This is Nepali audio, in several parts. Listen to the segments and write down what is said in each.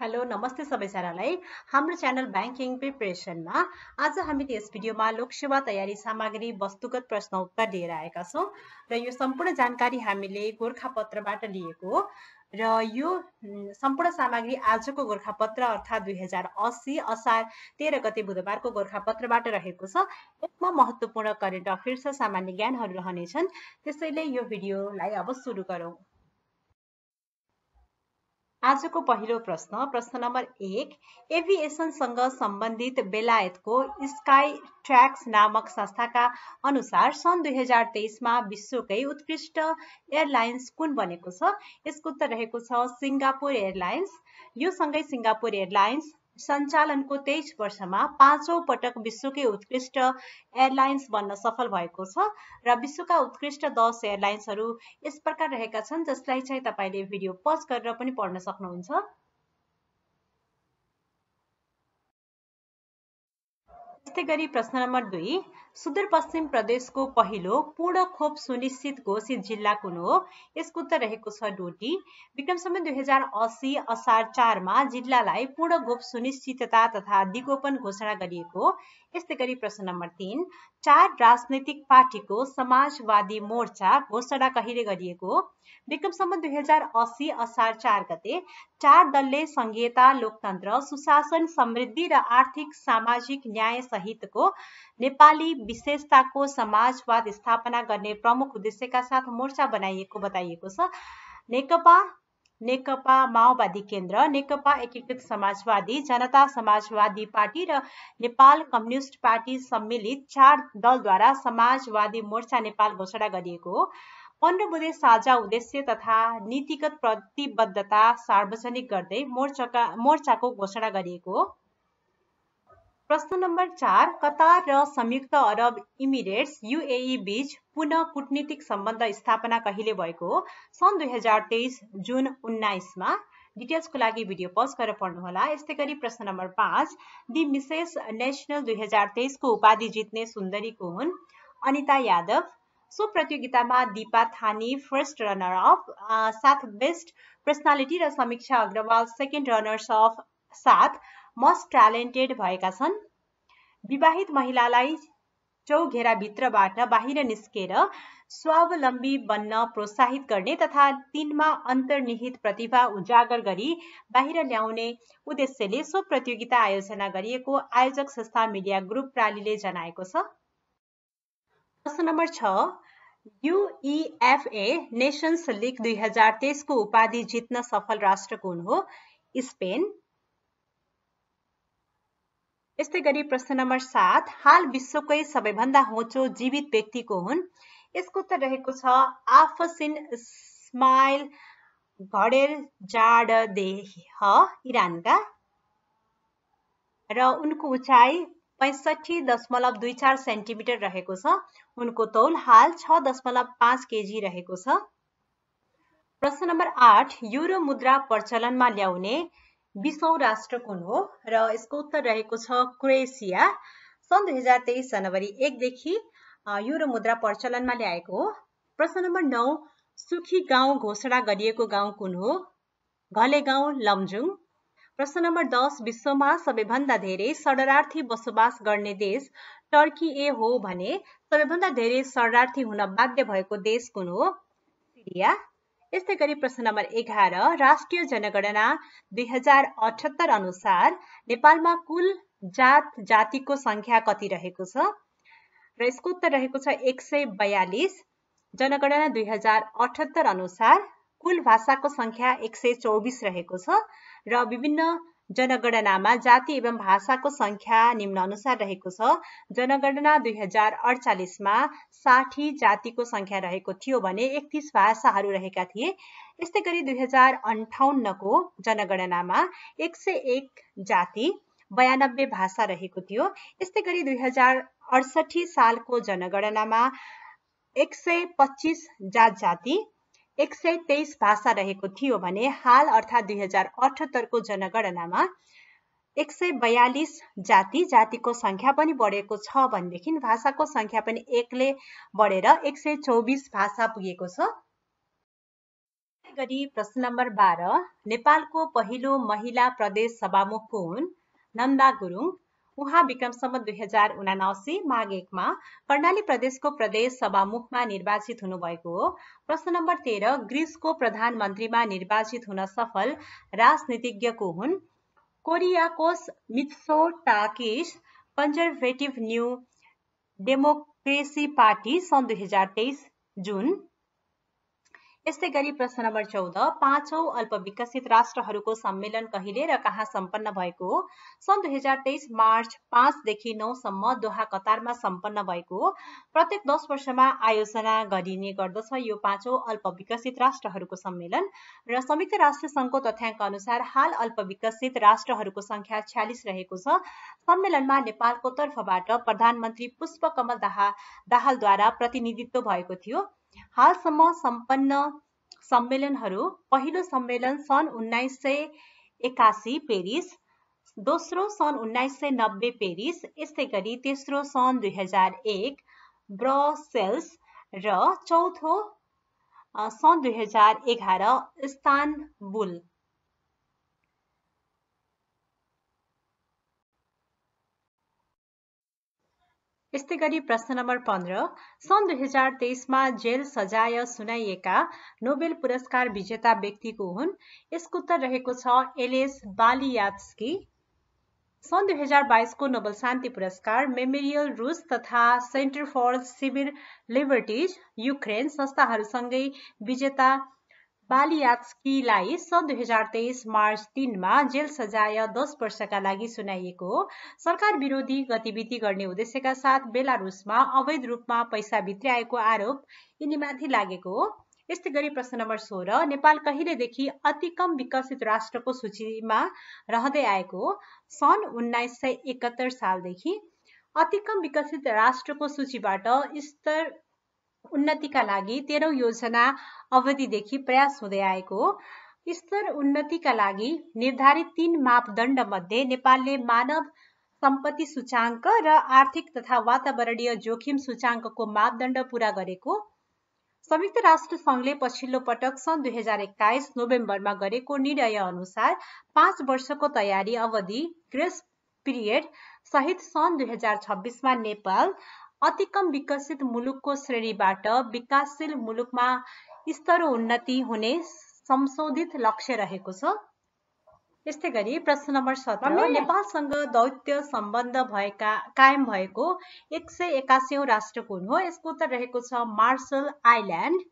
हेलो नमस्ते सबैजनालाई हाम्रो च्यानल ब्याङ्किङ प्रिपरेसनमा आज हामीले यस भिडियोमा लोकसेवा तयारी सामग्री वस्तुगत प्रश्न उत्तर लिएर आएका छौँ र यो सम्पूर्ण जानकारी हामीले गोर्खापत्रबाट लिएको हो र यो सम्पूर्ण सामग्री आजको गोर्खापत्र अर्थात् दुई हजार असी असार तेह्र गते बुधबारको गोर्खापत्रबाट रहेको छ यसमा महत्त्वपूर्ण करेन्ट अफेयर्स र सामान्य ज्ञानहरू रहनेछन् त्यसैले यो भिडियोलाई अब सुरु गरौँ आजको पहिलो प्रश्न प्रश्न नम्बर एक एभिएसनसँग सम्बन्धित बेलायतको स्काई ट्र्याक्स नामक संस्थाका अनुसार सन् दुई हजार तेइसमा विश्वकै उत्कृष्ट एयरलाइन्स कुन बनेको छ यसको उत्तर रहेको छ सिङ्गापुर एयरलाइन्स यो सँगै सिङ्गापुर एयरलाइन्स सञ्चालनको तेइस वर्षमा पाँचौँ पटक विश्वकै उत्कृष्ट एयरलाइन्स बन्न सफल भएको छ र विश्वका उत्कृष्ट दस एयरलाइन्सहरू यस प्रकार रहेका छन् जसलाई चाहिँ तपाईँले भिडियो पज गरेर पनि पढ्न सक्नुहुन्छ यस्तै गरी प्रश्न नम्बर दुई सुदूरपश्चिम प्रदेशको पहिलो पूर्ण खोप सुनिश्चित घोषित जिल्ला कुन हो यसको उत्तर रहेको छ डोटी विक्रमसम्म दुई हजार असी असार चारमा जिल्लालाई पूर्ण खोप सुनिश्चितता तथा दिगोपन घोषणा गरिएको यस्तै गरी प्रश्न नम्बर तिन चार राजनैतिक पार्टीको समाजवादी मोर्चा घोषणा कहिले गरिएको विक्रम सम्म दुई हजार असी असार चार गते चार दलले संघीयता लोकतन्त्र सुशासन समृद्धि र आर्थिक सामाजिक न्याय सहितको नेपाली विशेषताको समाजवाद स्थापना गर्ने प्रमुख उद्देश्यका साथ मोर्चा बनाइएको बताइएको छ नेकपा नेकपा माओवादी केन्द्र नेकपा एकीकृत समाजवादी जनता समाजवादी पार्टी र नेपाल कम्युनिस्ट पार्टी सम्मिलित चार दलद्वारा समाजवादी मोर्चा नेपाल घोषणा गरिएको हो पन्ध्र बुधे साझा उद्देश्य तथा नीतिगत प्रतिबद्धता सार्वजनिक गर्दै मोर्चाका मोर्चाको घोषणा गरिएको प्रश्न नम्बर चार कतार र संयुक्त अरब इमिरेट्स युएई बीच पुनः कूटनीतिक सम्बन्ध स्थापना कहिले भएको हो सन् दुई हजार तेइस जुन उन्नाइसमा डिटेल्सको लागि भिडियो पज गरेर पढ्नुहोला यस्तै गरी प्रश्न नम्बर पाँच दि मिसेस नेसनल दुई हजार तेइसको उपाधि जित्ने सुन्दरीको हुन् अनिता यादव सो प्रतियोगितामा Dipa Thani first runner up साथ बेस्ट पर्सनालिटी र Samiksha Agrawal second runners up साथ मोस्ट ट्यालेन्टेड भएका छन् विवाहित महिलालाई चौघेराभित्रबाट बाहिर निस्केर स्वावलम्बी बन्न प्रोत्साहित गर्ने तथा तिनमा अन्तर्निहित प्रतिभा उजागर गरी बाहिर ल्याउने उद्देश्यले सो प्रतियोगिता आयोजना गरिएको आयोजक संस्था मिडिया ग्रुप प्रालीले जनाएको छ प्रश्न नम्बर छ युइएफए नेसन्स लिग दुई हजार तेइसको उपाधि जित्न सफल राष्ट्र कुन हो स्पेन यस्तै गरी प्रश्न नम्बर सात हाल विश्वकै सबैभन्दा होचो जीवित व्यक्तिको हुन् यसको उत्तर रहेको छ आफसिन स्माइल घडेल जाड देह इरानका र उनको उचाइ पैँसठी दशमलव दुई चार सेन्टिमिटर रहेको छ उनको तौल हाल छ दशमलव पाँच केजी रहेको छ प्रश्न नम्बर आठ युरो मुद्रा प्रचलनमा ल्याउने बिसौँ राष्ट्र कुन हो र यसको उत्तर रहेको छ क्रोएसिया सन् दुई हजार तेइस जनवरी एकदेखि युरो मुद्रा प्रचलनमा ल्याएको हो प्रश्न नम्बर नौ सुखी गाउँ घोषणा गरिएको गाउँ कुन हो घले गाउँ लमजुङ प्रश्न नम्बर दस विश्वमा सबैभन्दा धेरै शरणार्थी बसोबास गर्ने देश टर्की ए हो भने सबैभन्दा धेरै शरणार्थी हुन बाध्य भएको देश कुन हो सिरिया यस्तै गरी प्रश्न नम्बर एघार राष्ट्रिय जनगणना दुई हजार अठहत्तर अनुसार नेपालमा कुल जात जातिको संख्या कति रहेको छ र यसको उत्तर रहेको छ एक सय बयालिस जनगणना दुई हजार अठहत्तर अनुसार कुल भाषाको सङ्ख्या एक सय चौबिस रहेको छ र विभिन्न जनगणनामा जाति एवं भाषाको सङ्ख्या निम्नअनुसार रहेको छ जनगणना दुई हजार अडचालिसमा साठी जातिको सङ्ख्या रहेको थियो भने एकतिस भाषाहरू रहेका थिए यस्तै गरी दुई हजार अन्ठाउन्नको जनगणनामा एक सय एक जाति बयानब्बे भाषा रहेको थियो यस्तै गरी दुई हजार अडसठी सालको जनगणनामा एक सय पच्चिस जात जाति एक सय तेइस भाषा रहेको थियो भने हाल अर्थात् दुई हजार अठहत्तरको जनगणनामा एक सय बयालिस जाति जातिको सङ्ख्या पनि बढेको छ भनेदेखि भाषाको सङ्ख्या पनि एकले बढेर एक सय चौबिस भाषा पुगेको छ गरी प्रश्न नम्बर बाह्र नेपालको पहिलो महिला प्रदेश सभामुख हुन् नन्दा गुरुङ उहाँ विक्रमसम्म दुई हजार उनासी माघ एकमा कर्णाली प्रदेशको प्रदेश सभामुखमा निर्वाचित हुनुभएको हो प्रश्न नम्बर तेह्र ग्रिसको प्रधानमन्त्रीमा निर्वाचित हुन सफल राजनीतिज्ञको हुन् कोरियाकोस टाकिस कन्जर्भेटिभ न्यू डेमोक्रेसी पार्टी सन् दुई हजार तेइस जुन यस्तै गरी प्रश्न नम्बर चौध पाँचौं अल्प विकसित राष्ट्रहरूको सम्मेलन कहिले र कहाँ सम्पन्न भएको हो सन् दुई हजार तेइस मार्च पाँचदेखि नौसम्म दोहा कतारमा सम्पन्न भएको हो प्रत्येक दस वर्षमा आयोजना गरिने गर्दछ यो पाँचौँ अल्प विकसित राष्ट्रहरूको सम्मेलन र संयुक्त राष्ट्र संघको तथ्याङ्क अनुसार हाल अल्प विकसित राष्ट्रहरूको संख्या छ्यालिस रहेको छ सम्मेलनमा नेपालको तर्फबाट प्रधानमन्त्री पुष्पकमल दाहाल दाहालद्वारा प्रतिनिधित्व भएको थियो हालसम्म संपन्न सम्मेलन पहिलो सम्मेलन सन् उन्नाइस सौ एकासी पेरिस दोसरो सन् उन्नाइस सौ नब्बे पेरिस ये गरी तेसरो सन् दुई हजार एक ब्रसेल्स रौथो सन् दुई हजार एगार इस्तानबुल यस्तै गरी प्रश्न नम्बर पन्ध्र सन् दुई हजार तेइसमा जेल सजाय सुनाइएका नोबेल पुरस्कार विजेता व्यक्तिको हुन् यसको उत्तर रहेको छ एलेस बालियात्स्की सन् दुई हजार बाइसको नोबेल शान्ति पुरस्कार मेमोरियल रुस तथा Centre for Civil Liberties Ukraine संस्थाहरूसँगै विजेता बालियाचकीलाई सन् दुई हजार तेइस मार्च तीनमा जेल सजाय दस वर्षका लागि सुनाइएको सरकार विरोधी गतिविधि गर्ने उद्देश्यका साथ बेलारुसमा अवैध रूपमा पैसा भित्र्याएको आरोप यिनीमाथि लागेको हो यस्तै गरी प्रश्न नम्बर सोह्र नेपाल कहिलेदेखि अति कम विकसित राष्ट्रको सूचीमा रहँदै आएको सन् उन्नाइस सय एकहत्तर सालदेखि अतिकम विकसित राष्ट्रको सूचीबाट स्तर उन्नतिका लागि तेह्रौँ योजना अवधिदेखि प्रयास हुँदै आएको हो स्तर उन्नतिका लागि निर्धारित तीन मापदण्ड मध्ये नेपालले मानव सम्पत्ति सूचाङ्क र आर्थिक तथा वातावरणीय जोखिम सूचाङ्कको मापदण्ड पुरा गरेको संयुक्त राष्ट्र सङ्घले पछिल्लो पटक सन् दुई हजार एक्काइस नोभेम्बरमा गरेको निर्णय अनुसार पाँच वर्षको तयारी अवधि ग्रेस पिरियड सहित सन् दुई हजार छब्बिसमा नेपाल अतिकम विकसित मुलुकको श्रेणीबाट विकासशील मुलुकमा उन्नति हुने संशोधित लक्ष्य रहेको छ यस्तै गरी प्रश्न नम्बर सत्र नेपालसँग दौत्य सम्बन्ध भएका कायम भएको एक सय एकासी राष्ट्र कुन हो यसको उत्तर रहेको छ मार्सल आइल्यान्ड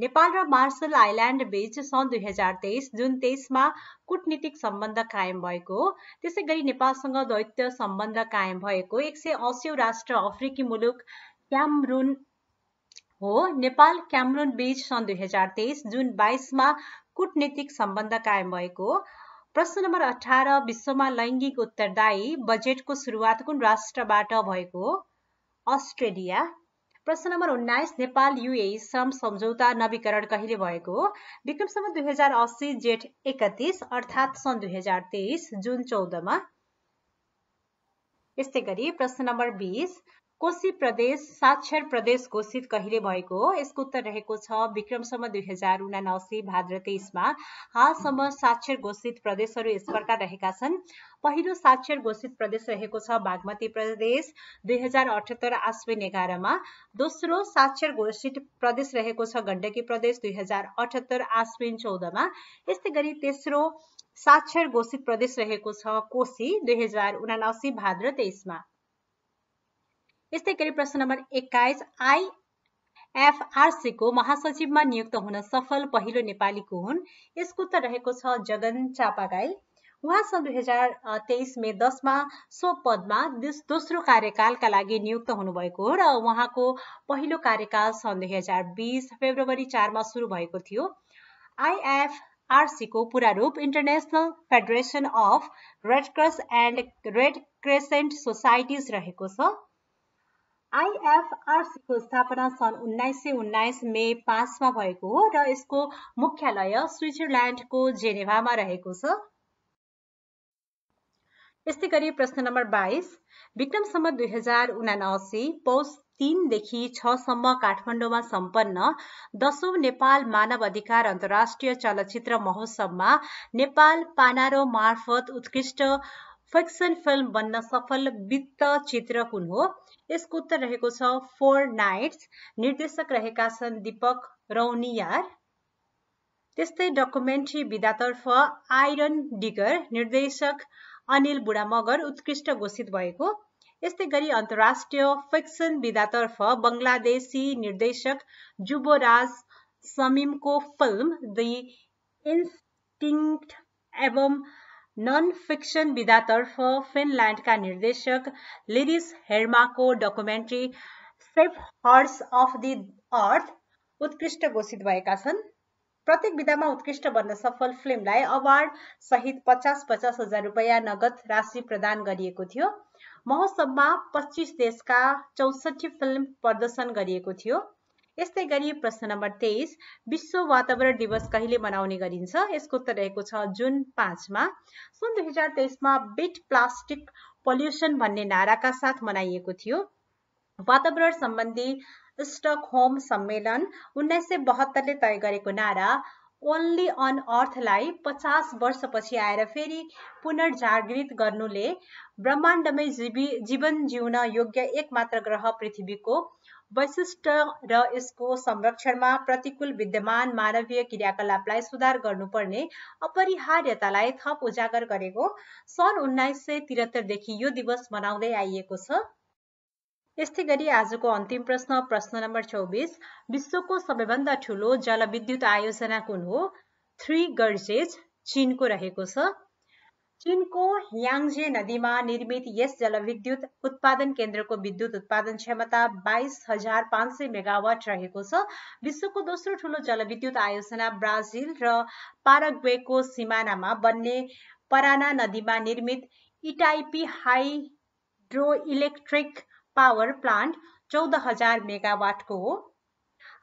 नेपाल र मार्सल आइल्यान्ड बीच सन् दुई हजार तेइस जुन तेइसमा कुटनीतिक सम्बन्ध कायम भएको त्यसै गरी नेपालसँग दैत्य सम्बन्ध कायम भएको एक सय असी राष्ट्र अफ्रिकी मुलुक क्यामरुन हो नेपाल क्यामरुन बीच सन् दुई हजार तेइस जुन बाइसमा कुटनीतिक सम्बन्ध कायम भएको प्रश्न नम्बर अठार विश्वमा लैङ्गिक उत्तरदायी बजेटको सुरुवात कुन राष्ट्रबाट भएको हो अस्ट्रेलिया प्रश्न नम्बर उन्नाइस नेपाल युए श्रम सम्झौता नवीकरण कहिले भएको हो विक्रमसम्म दुई हजार अस्सी जेठ एकतिस अर्थात् सन् दुई हजार तेइस जुन चौधमा यस्तै गरी प्रश्न नम्बर बिस कोशी प्रदेश साक्षर प्रदेश घोषित कहिले भएको हो यसको उत्तर रहेको छ विक्रमसम्म दुई हजार उनासी भाद्र तेइसमा हालसम्म साक्षर घोषित प्रदेशहरू यस प्रकार रहेका छन् पहिलो साक्षर घोषित प्रदेश रहेको छ बागमती प्रदेश दुई हजार अठहत्तर आश्विन एघारमा दोस्रो साक्षर घोषित प्रदेश रहेको छ गण्डकी प्रदेश दुई हजार अठहत्तर आश्विन चौधमा यस्तै गरी तेस्रो साक्षर घोषित प्रदेश रहेको छ कोशी दुई हजार उनासी भाद्र तेइसमा यस्तै गरी प्रश्न नम्बर एक्काइस आई एफआरसीको महासचिवमा नियुक्त हुन सफल पहिलो नेपालीको हुन् यसको उत्तर रहेको छ जगन चापागाई उहाँ सन् दुई हजार तेइस मे दसमा सो पदमा दोस्रो कार्यकालका लागि नियुक्त हुनुभएको हो र उहाँको पहिलो कार्यकाल सन् दुई हजार बिस फेब्रुअरी चारमा सुरु भएको थियो आइएफआरसीको पुरा रूप International Federation of Red Cross and Red Crescent Societies रहेको छ आइएफआरसीको स्थापना सन् उन्नाइस सय उन्नाइस मे पाँचमा भएको हो र यसको मुख्यालय स्विजरल्यान्डको जेनेभामा रहेको छ यस्तै गरी प्रश्न नम्बर बाइस विक्रमसम्म दुई हजार उनासी पौष तिनदेखि छसम्म काठमाडौँमा सम्पन्न दशौं नेपाल मानव अधिकार अन्तर्राष्ट्रिय चलचित्र महोत्सवमा नेपाल पानारो मार्फत उत्कृष्ट फिक्सन फिल्म बन्न सफल वित्त चित्र कुन हो यसको उत्तर रहेको छ फोर नाइट्स निर्देशक रहेका छन् दीपक रौनियार त्यस्तै डकुमेन्ट्री विधातर्फ आइरन डिगर निर्देशक अनिल मगर उत्कृष्ट घोषित भएको यस्तै गरी अन्तर्राष्ट्रिय फिक्सन विधातर्फ बङ्गलादेशी निर्देशक जुबोराज समिमको फिल्म दि इन्स्टिङ एवं नन फिक्सन विधातर्फ फिनल्यान्डका निर्देशक लिरिस हेर्माको documentary safe hearts of the earth उत्कृष्ट घोषित भएका छन् प्रत्येक विधामा उत्कृष्ट बन्न सफल फिल्मलाई अवार्ड सहित पचास पचास हजार रुपियाँ नगद राशि प्रदान गरिएको थियो महोत्सवमा पच्चिस देशका चौसठी फिल्म प्रदर्शन गरिएको थियो यस्तै गरी प्रश्न नम्बर तेइस विश्व वातावरण दिवस कहिले मनाउने गरिन्छ यसको उत्तर रहेको छ जुन पाँचमा सन् दुई हजार तेइसमा बिट प्लास्टिक पल्युसन भन्ने नाराका साथ मनाइएको थियो वातावरण सम्बन्धी होम सम्मेलन उन्नाइस सय बहत्तरले तय गरेको नारा ओन्ली अन अर्थलाई पचास वर्षपछि आएर फेरि पुनर्जागृत गर्नुले ब्रह्माण्डमै जीवन जिउन योग्य एकमात्र ग्रह पृथ्वीको वैशिष्ट र यसको संरक्षणमा प्रतिकूल विद्यमान मानवीय क्रियाकलापलाई सुधार गर्नुपर्ने अपरिहार्यतालाई थप उजागर गरेको सन् उन्नाइस सय त्रिहत्तरदेखि यो दिवस मनाउँदै आइएको छ यस्तै गरी आजको अन्तिम प्रश्न प्रश्न नम्बर चौबिस विश्वको सबैभन्दा ठुलो जलविद्युत आयोजना कुन हो थ्री गर्जेज चिनको रहेको छ चिनको ह्याङजे नदीमा निर्मित यस जलविद्युत उत्पादन केन्द्रको विद्युत उत्पादन क्षमता बाइस हजार पाँच सय मेगावाट रहेको छ विश्वको दोस्रो ठुलो जलविद्युत आयोजना ब्राजिल र पाराग्वेको सिमानामा बन्ने पराना नदीमा निर्मित Itaipu hydro electric power plant चौध हजार मेगावाटको हो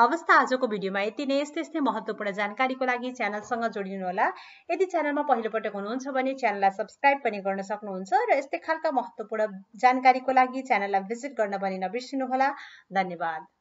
हवस् त आजको भिडियोमा यति नै यस्तै यस्तै महत्त्वपूर्ण जानकारीको लागि च्यानलसँग जोडिनुहोला यदि च्यानलमा पहिलोपटक हुनुहुन्छ भने च्यानललाई सब्सक्राइब पनि गर्न सक्नुहुन्छ र यस्तै खालका महत्त्वपूर्ण जानकारीको लागि च्यानललाई भिजिट गर्न पनि नबिर्सिनुहोला धन्यवाद